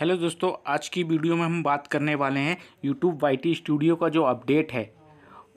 hello दोस्तों आज की वीडियो में हम बात करने वाले हैं यूट्यूब वाई स्टूडियो का जो अपडेट है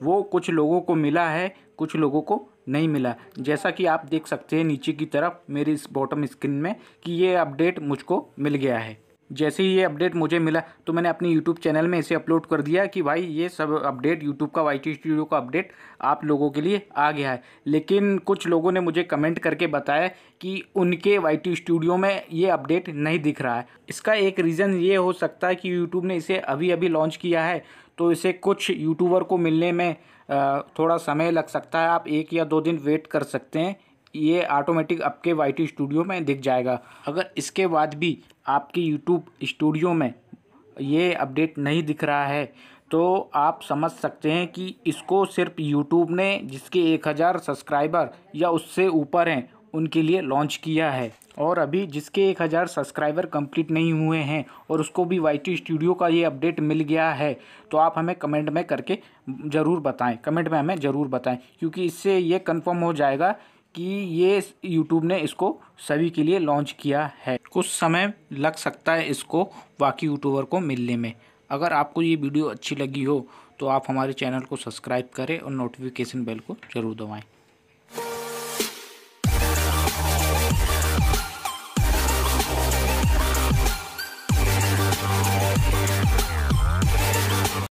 वो कुछ लोगों को मिला है कुछ लोगों को नहीं मिला जैसा कि आप देख सकते हैं नीचे की तरफ मेरी इस बॉटम स्क्रीन में कि ये अपडेट मुझको मिल गया है जैसे ही ये अपडेट मुझे मिला तो मैंने अपने यूट्यूब चैनल में इसे अपलोड कर दिया कि भाई ये सब अपडेट यूट्यूब का वाई स्टूडियो का अपडेट आप लोगों के लिए आ गया है लेकिन कुछ लोगों ने मुझे कमेंट करके बताया कि उनके वाई स्टूडियो में ये अपडेट नहीं दिख रहा है इसका एक रीज़न ये हो सकता है कि यूट्यूब ने इसे अभी अभी लॉन्च किया है तो इसे कुछ यूट्यूबर को मिलने में थोड़ा समय लग सकता है आप एक या दो दिन वेट कर सकते हैं ये ऑटोमेटिक आपके वाई स्टूडियो में दिख जाएगा अगर इसके बाद भी आपके यूट्यूब स्टूडियो में ये अपडेट नहीं दिख रहा है तो आप समझ सकते हैं कि इसको सिर्फ यूट्यूब ने जिसके 1000 सब्सक्राइबर या उससे ऊपर हैं उनके लिए लॉन्च किया है और अभी जिसके 1000 सब्सक्राइबर कंप्लीट नहीं हुए हैं और उसको भी वाई स्टूडियो का ये अपडेट मिल गया है तो आप हमें कमेंट में करके ज़रूर बताएं कमेंट में हमें ज़रूर बताएं क्योंकि इससे ये कंफर्म हो जाएगा कि ये यूट्यूब ने इसको सभी के लिए लॉन्च किया है कुछ समय लग सकता है इसको बाकी यूट्यूबर को मिलने में अगर आपको ये वीडियो अच्छी लगी हो तो आप हमारे चैनल को सब्सक्राइब करें और नोटिफिकेशन बेल को ज़रूर दबाएँ